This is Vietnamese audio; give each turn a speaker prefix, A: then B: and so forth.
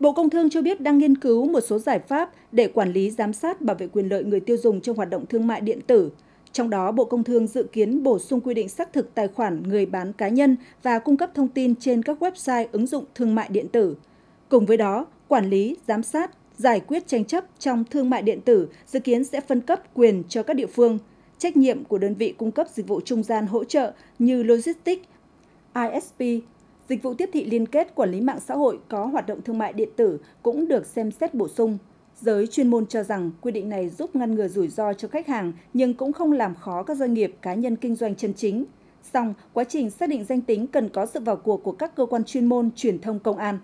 A: Bộ Công Thương cho biết đang nghiên cứu một số giải pháp để quản lý, giám sát, bảo vệ quyền lợi người tiêu dùng trong hoạt động thương mại điện tử. Trong đó, Bộ Công Thương dự kiến bổ sung quy định xác thực tài khoản người bán cá nhân và cung cấp thông tin trên các website ứng dụng thương mại điện tử. Cùng với đó, quản lý, giám sát, giải quyết tranh chấp trong thương mại điện tử dự kiến sẽ phân cấp quyền cho các địa phương, trách nhiệm của đơn vị cung cấp dịch vụ trung gian hỗ trợ như logistics, ISP, Dịch vụ tiếp thị liên kết quản lý mạng xã hội có hoạt động thương mại điện tử cũng được xem xét bổ sung. Giới chuyên môn cho rằng quy định này giúp ngăn ngừa rủi ro cho khách hàng nhưng cũng không làm khó các doanh nghiệp cá nhân kinh doanh chân chính. Song, quá trình xác định danh tính cần có sự vào cuộc của các cơ quan chuyên môn, truyền thông công an.